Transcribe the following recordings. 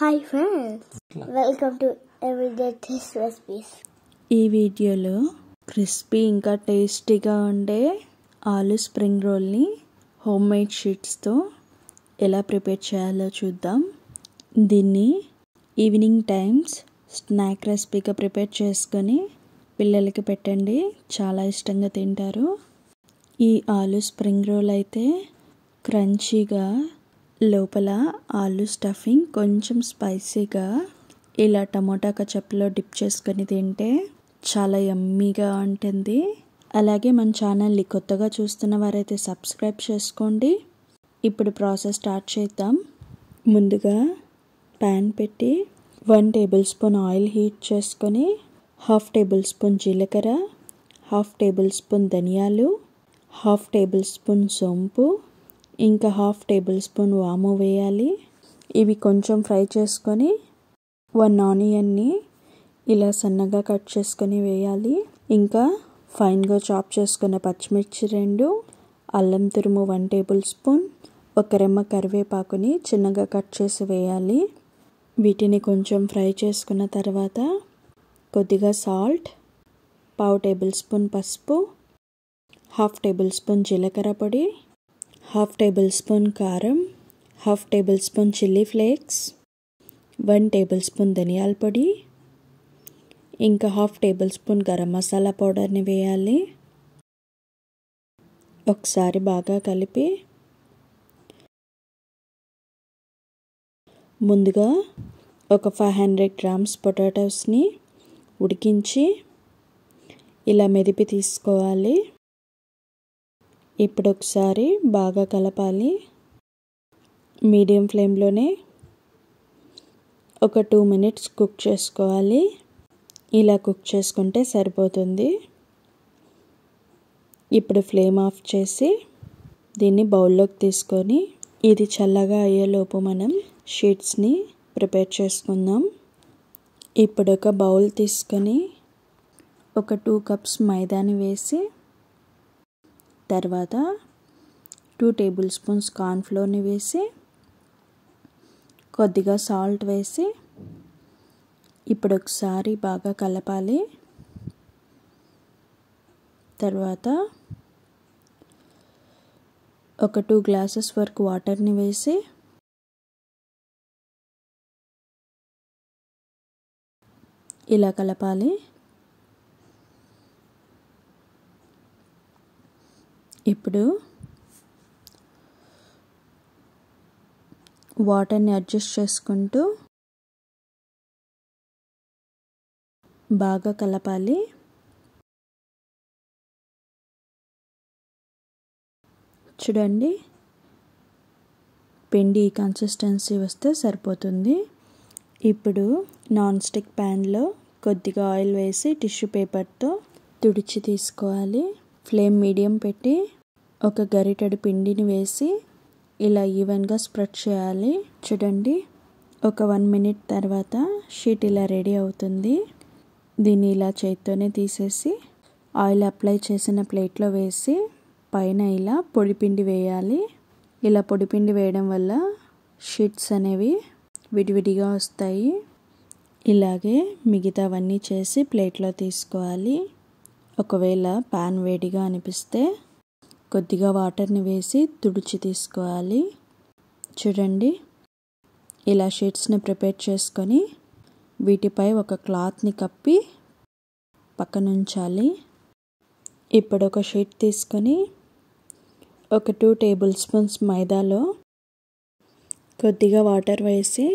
hi friends welcome to everyday taste recipes ఈ వీడియోలో crispy ఇంకా టేస్టీగా ఉండే ఆలు స్ప్రింగ్ రోల్ని హోమ్ మేడ్ షీట్స్తో ఎలా ప్రిపేర్ చేయాలో చూద్దాం దీన్ని ఈవినింగ్ టైమ్స్ స్నాక్ రెసిపీగా ప్రిపేర్ చేసుకొని పిల్లలకి పెట్టండి చాలా ఇష్టంగా తింటారు ఈ ఆలు స్ప్రింగ్ రోల్ అయితే క్రంచీగా లోపల ఆలు స్టఫింగ్ కొంచెం స్పైసీగా ఇలా టమోటా కచప్లో డిప్ చేసుకొని తింటే చాలా ఎమ్మీగా ఉంటుంది అలాగే మన ఛానల్ని కొత్తగా చూస్తున్న వారైతే సబ్స్క్రైబ్ చేసుకోండి ఇప్పుడు ప్రాసెస్ స్టార్ట్ చేద్దాం ముందుగా ప్యాన్ పెట్టి one tablespoon oil heat చేసుకొని హాఫ్ టేబుల్ స్పూన్ జీలకర్ర హాఫ్ టేబుల్ స్పూన్ ధనియాలు హాఫ్ టేబుల్ స్పూన్ సోంపు ఇంకా హాఫ్ టేబుల్ స్పూన్ వాము వేయాలి ఇవి కొంచెం ఫ్రై చేసుకొని వన్ ఆనియన్ని ఇలా సన్నగా కట్ చేసుకొని వేయాలి ఇంకా ఫైన్గా చాప్ చేసుకున్న పచ్చిమిర్చి రెండు అల్లం తురుము వన్ టేబుల్ స్పూన్ ఒక రెమ్మ కరివేపాకుని చిన్నగా కట్ చేసి వేయాలి వీటిని కొంచెం ఫ్రై చేసుకున్న తర్వాత కొద్దిగా సాల్ట్ పావు టేబుల్ స్పూన్ పసుపు హాఫ్ టేబుల్ స్పూన్ జీలకర్ర పొడి హాఫ్ టేబుల్ స్పూన్ కారం half tablespoon chilli flakes one tablespoon ధనియాల పొడి ఇంకా half tablespoon garam masala పౌడర్ని వేయాలి ఒకసారి బాగా కలిపి ముందుగా ఒక ఫైవ్ హండ్రెడ్ గ్రామ్స్ పొటాటోస్ని ఉడికించి ఇలా మెదిపి తీసుకోవాలి ఇప్పుడు ఒకసారి బాగా కలపాలి మీడియం ఫ్లేమ్లోనే ఒక టూ మినిట్స్ కుక్ చేసుకోవాలి ఇలా కుక్ చేసుకుంటే సరిపోతుంది ఇప్పుడు ఫ్లేమ్ ఆఫ్ చేసి దీన్ని బౌల్లోకి తీసుకొని ఇది చల్లగా అయ్యేలోపు మనం షీట్స్ని ప్రిపేర్ చేసుకుందాం ఇప్పుడు ఒక బౌల్ తీసుకొని ఒక టూ కప్స్ మైదాని వేసి తర్వాత టూ టేబుల్ స్పూన్స్ కార్న్ఫ్లోర్ని వేసి కొద్దిగా సాల్ట్ వేసి ఇప్పుడు ఒకసారి బాగా కలపాలి తర్వాత ఒక టూ గ్లాసెస్ వరకు వాటర్ని వేసి ఇలా కలపాలి ఇప్పుడు వాటర్ని అడ్జస్ట్ చేసుకుంటూ బాగా కలపాలి చూడండి పిండి కన్సిస్టెన్సీ వస్తే సరిపోతుంది ఇప్పుడు నాన్ స్టిక్ ప్యాన్లో కొద్దిగా ఆయిల్ వేసి టిష్యూ పేపర్తో తుడిచి తీసుకోవాలి ఫ్లేమ్ మీడియం పెట్టి ఒక గరిటెడు పిండిని వేసి ఇలా ఈవెన్గా స్ప్రెడ్ చేయాలి చూడండి ఒక వన్ మినిట్ తర్వాత షీట్ ఇలా రెడీ అవుతుంది దీన్ని ఇలా చేతితోనే తీసేసి ఆయిల్ అప్లై చేసిన ప్లేట్లో వేసి పైన ఇలా పొడిపిండి వేయాలి ఇలా పొడిపిండి వేయడం వల్ల షీట్స్ అనేవి విడివిడిగా వస్తాయి ఇలాగే మిగతావన్నీ చేసి ప్లేట్లో తీసుకోవాలి ఒకవేళ ప్యాన్ వేడిగా అనిపిస్తే కొద్దిగా వాటర్ని వేసి తుడిచి తీసుకోవాలి చూడండి ఇలా షీట్స్ని ప్రిపేర్ చేసుకొని వీటిపై ఒక క్లాత్ని కప్పి పక్కనుంచాలి ఇప్పుడు ఒక షీట్ తీసుకొని ఒక టూ టేబుల్ స్పూన్స్ మైదాలో కొద్దిగా వాటర్ వేసి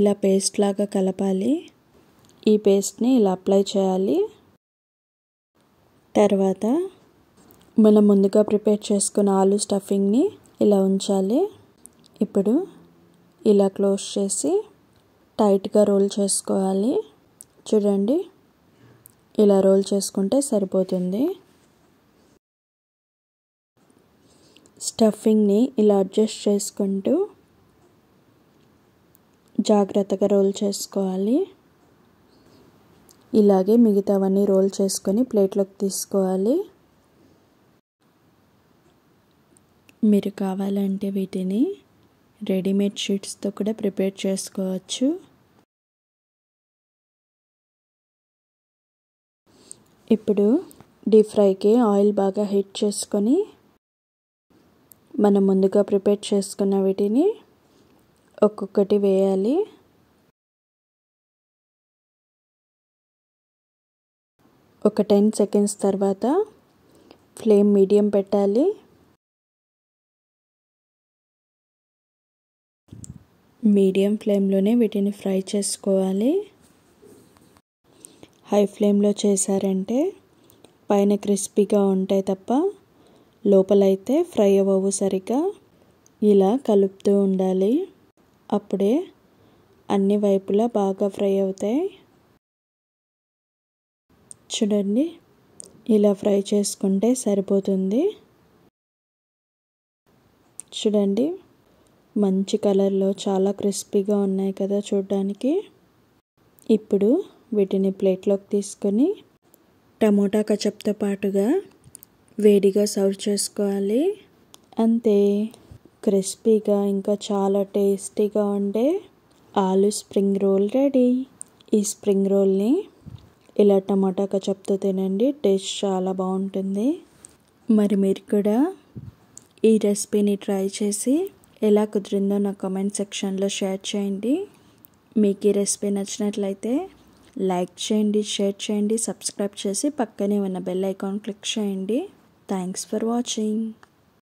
ఇలా పేస్ట్ లాగా కలపాలి ఈ పేస్ట్ని ఇలా అప్లై చేయాలి తర్వాత మనం ముందుగా ప్రిపేర్ చేసుకున్న ఆలు స్టఫింగ్ని ఇలా ఉంచాలి ఇప్పుడు ఇలా క్లోజ్ చేసి టైట్గా రోల్ చేసుకోవాలి చూడండి ఇలా రోల్ చేసుకుంటే సరిపోతుంది స్టఫింగ్ని ఇలా అడ్జస్ట్ చేసుకుంటూ జాగ్రత్తగా రోల్ చేసుకోవాలి ఇలాగే మిగతావన్నీ రోల్ చేసుకొని ప్లేట్లోకి తీసుకోవాలి మీరు కావాలంటే వీటిని రెడీమేడ్ షీట్స్తో కూడా ప్రిపేర్ చేసుకోవచ్చు ఇప్పుడు డీప్ ఫ్రైకి ఆయిల్ బాగా హీట్ చేసుకొని మనం ముందుగా ప్రిపేర్ చేసుకున్న వీటిని ఒక్కొక్కటి వేయాలి ఒక టెన్ సెకండ్స్ తర్వాత ఫ్లేమ్ మీడియం పెట్టాలి మీడియం ఫ్లేమ్లోనే వీటిని ఫ్రై చేసుకోవాలి హై ఫ్లేమ్లో చేశారంటే పైన క్రిస్పీగా ఉంటాయి తప్ప లోపలైతే ఫ్రై అవ్వవు సరిగా ఇలా కలుపుతూ ఉండాలి అప్పుడే అన్ని వైపులా బాగా ఫ్రై అవుతాయి చూడండి ఇలా ఫ్రై చేసుకుంటే సరిపోతుంది చూడండి మంచి కలర్లో చాలా క్రిస్పీగా ఉన్నాయి కదా చూడడానికి ఇప్పుడు వీటిని ప్లేట్లోకి తీసుకొని టమోటా కచప్తో పాటుగా వేడిగా సర్వ్ చేసుకోవాలి అంతే క్రిస్పీగా ఇంకా చాలా టేస్టీగా ఉండే ఆలు స్ప్రింగ్ రోల్ రెడీ ఈ స్ప్రింగ్ రోల్ని ఇలా టమాటా కచప్తో తినండి టేస్ట్ చాలా బాగుంటుంది మరి మీరు కూడా ఈ రెసిపీని ట్రై చేసి ఎలా కుదిరిందో నా కామెంట్ సెక్షన్లో షేర్ చేయండి మీకు ఈ రెసిపీ నచ్చినట్లయితే లైక్ చేయండి షేర్ చేయండి సబ్స్క్రైబ్ చేసి పక్కనే ఉన్న బెల్ ఐకాన్ క్లిక్ చేయండి థ్యాంక్స్ ఫర్ వాచింగ్